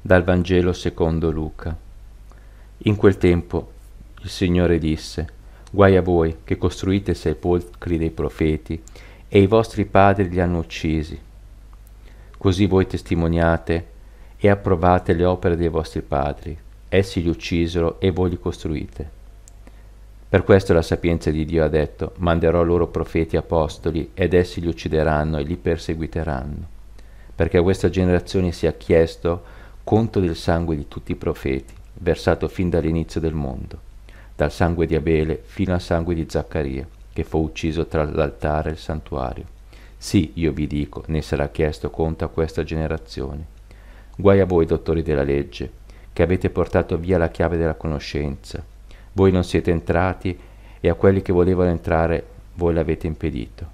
Dal Vangelo secondo Luca. In quel tempo il Signore disse, Guai a voi che costruite sepolcri dei profeti e i vostri padri li hanno uccisi. Così voi testimoniate e approvate le opere dei vostri padri. Essi li uccisero e voi li costruite. Per questo la sapienza di Dio ha detto, manderò loro profeti apostoli ed essi li uccideranno e li perseguiteranno. Perché a questa generazione sia chiesto conto del sangue di tutti i profeti, versato fin dall'inizio del mondo, dal sangue di Abele fino al sangue di Zaccaria, che fu ucciso tra l'altare e il santuario. Sì, io vi dico, ne sarà chiesto conto a questa generazione. Guai a voi, dottori della legge, che avete portato via la chiave della conoscenza. Voi non siete entrati e a quelli che volevano entrare voi l'avete impedito.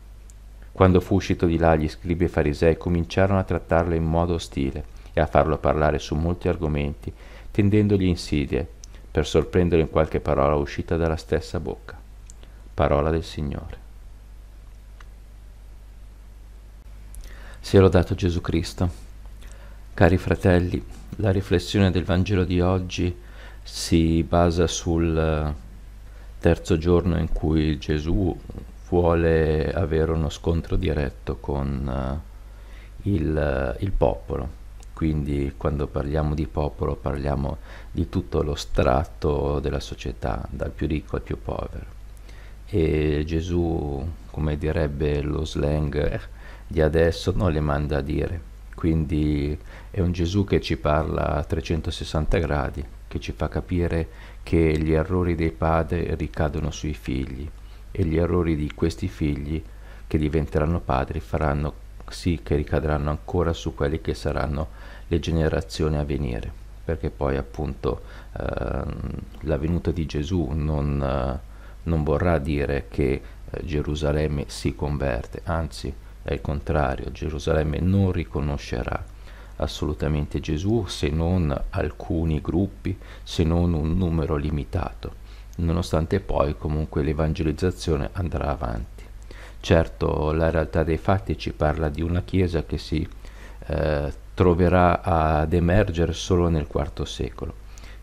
Quando fu uscito di là, gli scribi e farisei cominciarono a trattarlo in modo ostile e a farlo parlare su molti argomenti, tendendogli insidie, per sorprendere in qualche parola uscita dalla stessa bocca. Parola del Signore. Sia lodato Gesù Cristo. Cari fratelli, la riflessione del Vangelo di oggi si basa sul eh, terzo giorno in cui Gesù vuole avere uno scontro diretto con uh, il, uh, il popolo quindi quando parliamo di popolo parliamo di tutto lo strato della società, dal più ricco al più povero. E Gesù, come direbbe lo slang di adesso, non le manda a dire. Quindi è un Gesù che ci parla a 360 gradi, che ci fa capire che gli errori dei padri ricadono sui figli e gli errori di questi figli che diventeranno padri faranno sì che ricadranno ancora su quelle che saranno le generazioni a venire, perché poi appunto eh, la venuta di Gesù non, eh, non vorrà dire che eh, Gerusalemme si converte, anzi è il contrario, Gerusalemme non riconoscerà assolutamente Gesù se non alcuni gruppi, se non un numero limitato, nonostante poi comunque l'evangelizzazione andrà avanti. Certo, la realtà dei fatti ci parla di una Chiesa che si eh, troverà ad emergere solo nel IV secolo,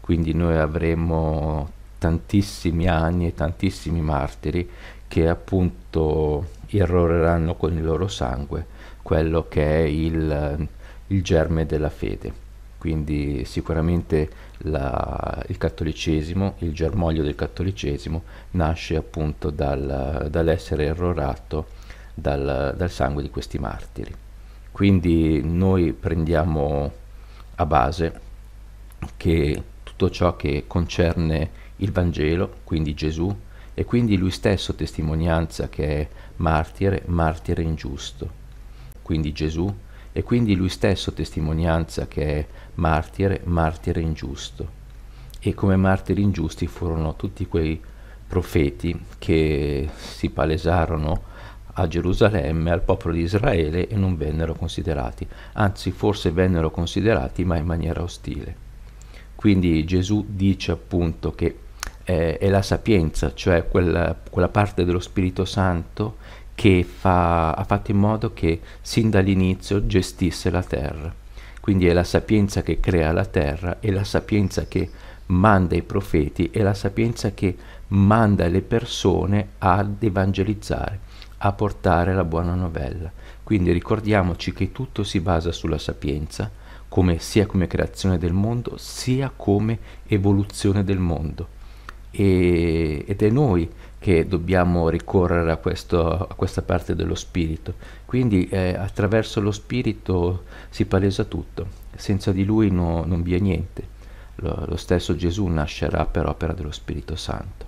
quindi noi avremo tantissimi anni e tantissimi martiri che appunto irroreranno con il loro sangue quello che è il, il germe della fede quindi sicuramente la, il cattolicesimo, il germoglio del cattolicesimo nasce appunto dal, dall'essere errorato dal, dal sangue di questi martiri. Quindi noi prendiamo a base che tutto ciò che concerne il Vangelo, quindi Gesù, e quindi lui stesso testimonianza che è martire, martire ingiusto. Quindi Gesù e quindi lui stesso testimonianza che è martire, martire ingiusto. E come martiri ingiusti furono tutti quei profeti che si palesarono a Gerusalemme, al popolo di Israele e non vennero considerati, anzi forse vennero considerati ma in maniera ostile. Quindi Gesù dice appunto che eh, è la sapienza, cioè quella, quella parte dello Spirito Santo che fa, ha fatto in modo che sin dall'inizio gestisse la terra. Quindi è la sapienza che crea la terra, è la sapienza che manda i profeti, è la sapienza che manda le persone ad evangelizzare, a portare la buona novella. Quindi ricordiamoci che tutto si basa sulla sapienza, come, sia come creazione del mondo, sia come evoluzione del mondo e, ed è noi che dobbiamo ricorrere a, questo, a questa parte dello spirito. Quindi eh, attraverso lo spirito si palesa tutto, senza di lui no, non vi è niente. Lo, lo stesso Gesù nascerà per opera dello Spirito Santo.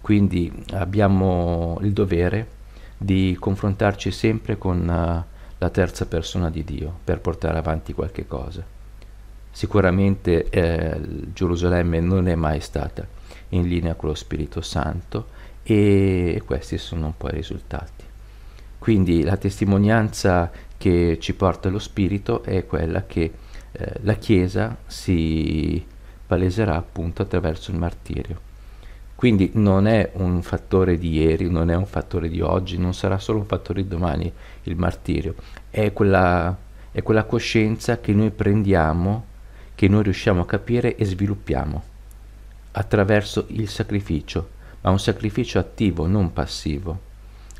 Quindi abbiamo il dovere di confrontarci sempre con uh, la terza persona di Dio per portare avanti qualche cosa. Sicuramente eh, Gerusalemme non è mai stata in linea con lo Spirito Santo e questi sono un po' i risultati. Quindi la testimonianza che ci porta lo Spirito è quella che eh, la Chiesa si paleserà appunto attraverso il martirio. Quindi non è un fattore di ieri, non è un fattore di oggi, non sarà solo un fattore di domani il martirio, è quella, è quella coscienza che noi prendiamo che noi riusciamo a capire e sviluppiamo attraverso il sacrificio, ma un sacrificio attivo, non passivo.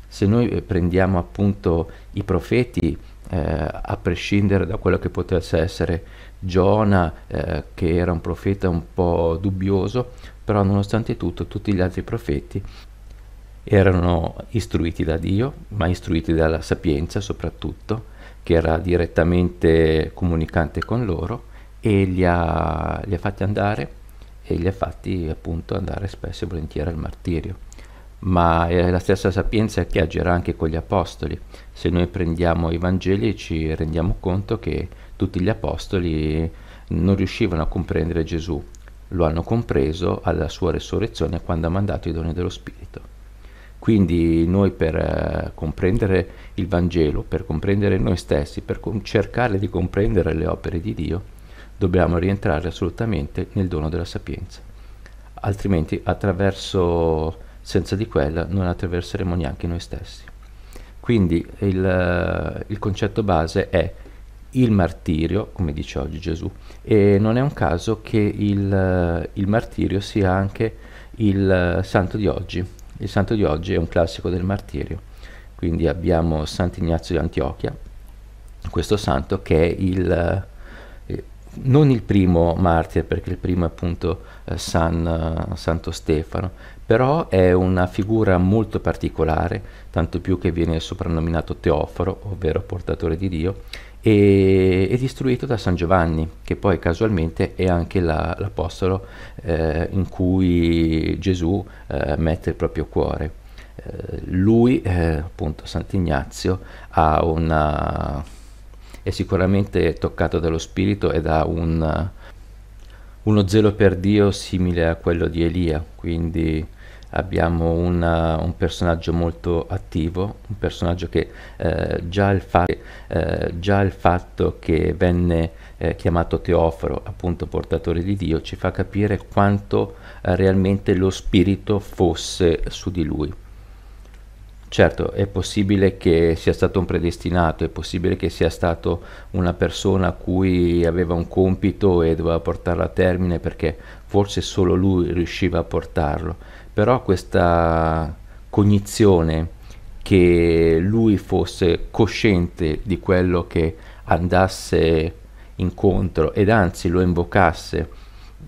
Se noi eh, prendiamo appunto i profeti, eh, a prescindere da quello che potesse essere Giona, eh, che era un profeta un po' dubbioso, però nonostante tutto tutti gli altri profeti erano istruiti da Dio, ma istruiti dalla sapienza soprattutto, che era direttamente comunicante con loro, e li ha, li ha fatti andare e li ha fatti appunto andare spesso e volentieri al martirio. Ma è la stessa sapienza che agirà anche con gli apostoli. Se noi prendiamo i Vangeli ci rendiamo conto che tutti gli apostoli non riuscivano a comprendere Gesù, lo hanno compreso alla sua resurrezione quando ha mandato i doni dello Spirito. Quindi noi per eh, comprendere il Vangelo, per comprendere noi stessi, per cercare di comprendere le opere di Dio, dobbiamo rientrare assolutamente nel dono della sapienza, altrimenti attraverso, senza di quella non attraverseremo neanche noi stessi. Quindi il, eh, il concetto base è il martirio, come dice oggi Gesù, e non è un caso che il, eh, il martirio sia anche il eh, santo di oggi. Il santo di oggi è un classico del martirio, quindi abbiamo Sant'Ignazio di Antiochia, questo santo che è il non il primo martire, perché il primo è appunto eh, San, eh, Santo Stefano, però è una figura molto particolare, tanto più che viene soprannominato Teoforo, ovvero portatore di Dio, e, ed istruito da San Giovanni, che poi casualmente è anche la, l'apostolo eh, in cui Gesù eh, mette il proprio cuore. Eh, lui, eh, appunto Sant'Ignazio, ha una è sicuramente toccato dallo spirito e da un, eh, uno zelo per Dio simile a quello di Elia, quindi abbiamo una, eh, un personaggio molto attivo, un personaggio che eh, già, il fatto, eh, già, il fatto che venne eh, chiamato Teofro, appunto portatore di Dio, ci fa capire quanto eh, realmente lo spirito fosse su di lui. Certo, è possibile che sia stato un predestinato, è possibile che sia stato una persona a cui aveva un compito e doveva portarlo a termine perché forse solo lui riusciva a portarlo, però questa cognizione che lui fosse cosciente di quello che andasse incontro ed anzi lo invocasse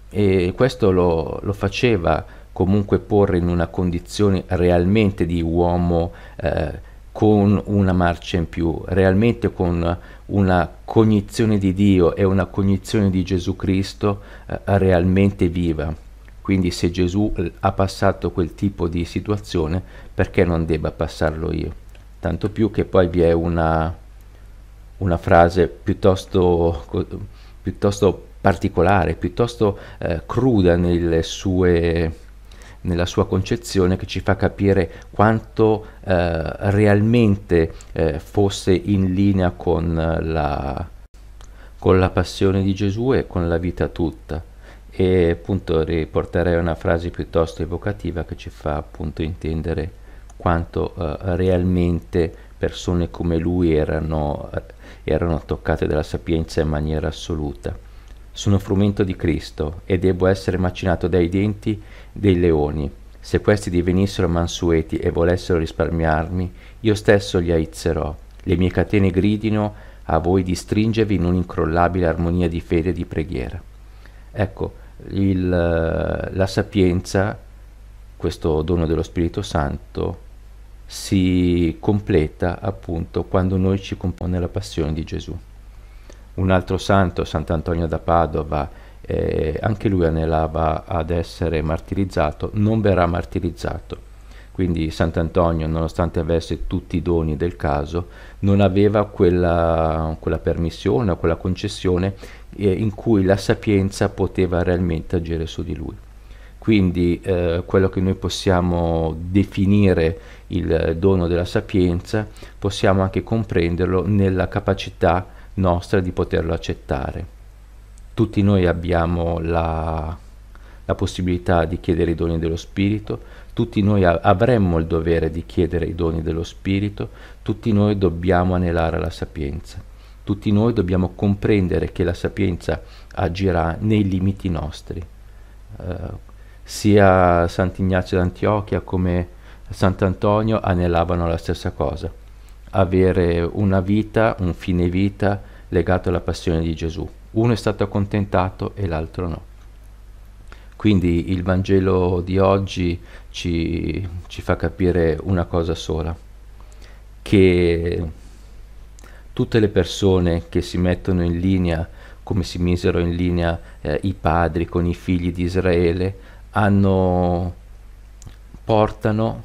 e questo lo, lo faceva comunque porre in una condizione realmente di uomo eh, con una marcia in più, realmente con una cognizione di Dio e una cognizione di Gesù Cristo eh, realmente viva. Quindi se Gesù ha passato quel tipo di situazione, perché non debba passarlo io? Tanto più che poi vi è una, una frase piuttosto, piuttosto particolare, piuttosto eh, cruda nelle sue nella sua concezione che ci fa capire quanto eh, realmente eh, fosse in linea con eh, la, con la passione di Gesù e con la vita tutta. E appunto riporterei una frase piuttosto evocativa che ci fa appunto intendere quanto eh, realmente persone come lui erano, erano toccate dalla sapienza in maniera assoluta sono frumento di Cristo e debbo essere macinato dai denti dei leoni. Se questi divenissero mansueti e volessero risparmiarmi, io stesso li aizzerò. Le mie catene gridino a voi di stringervi in un'incrollabile armonia di fede e di preghiera. Ecco, il, la sapienza, questo dono dello Spirito Santo, si completa appunto quando noi ci compone la passione di Gesù un altro santo, Sant'Antonio da Padova, eh, anche lui anelava ad essere martirizzato, non verrà martirizzato. Quindi Sant'Antonio, nonostante avesse tutti i doni del caso, non aveva quella, quella permissione o quella concessione eh, in cui la sapienza poteva realmente agire su di lui. Quindi eh, quello che noi possiamo definire il dono della sapienza, possiamo anche comprenderlo nella capacità di nostra di poterlo accettare. Tutti noi abbiamo la, la possibilità di chiedere i doni dello Spirito, tutti noi avremmo il dovere di chiedere i doni dello Spirito, tutti noi dobbiamo anelare la sapienza, tutti noi dobbiamo comprendere che la sapienza agirà nei limiti nostri. Eh, sia Sant'Ignazio d'Antiochia come Sant'Antonio anelavano la stessa cosa, avere una vita, un fine vita legato alla passione di Gesù. Uno è stato accontentato e l'altro no. Quindi il Vangelo di oggi ci, ci fa capire una cosa sola, che tutte le persone che si mettono in linea come si misero in linea eh, i padri con i figli di Israele, hanno, portano,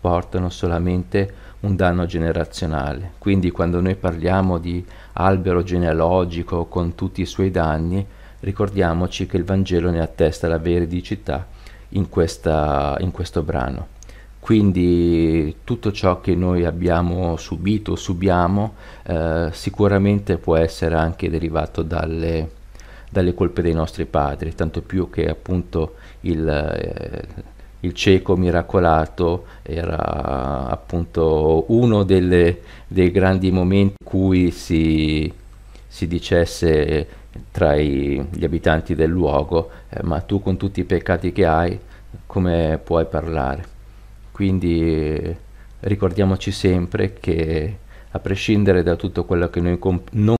portano solamente un danno generazionale. Quindi quando noi parliamo di albero genealogico con tutti i suoi danni, ricordiamoci che il Vangelo ne attesta la veridicità in, questa, in questo brano. Quindi tutto ciò che noi abbiamo subito, subiamo, eh, sicuramente può essere anche derivato dalle, dalle colpe dei nostri padri, tanto più che appunto il... Eh, il cieco miracolato era appunto uno delle, dei grandi momenti in cui si, si dicesse tra i, gli abitanti del luogo eh, ma tu con tutti i peccati che hai come puoi parlare quindi ricordiamoci sempre che a prescindere da tutto quello che noi non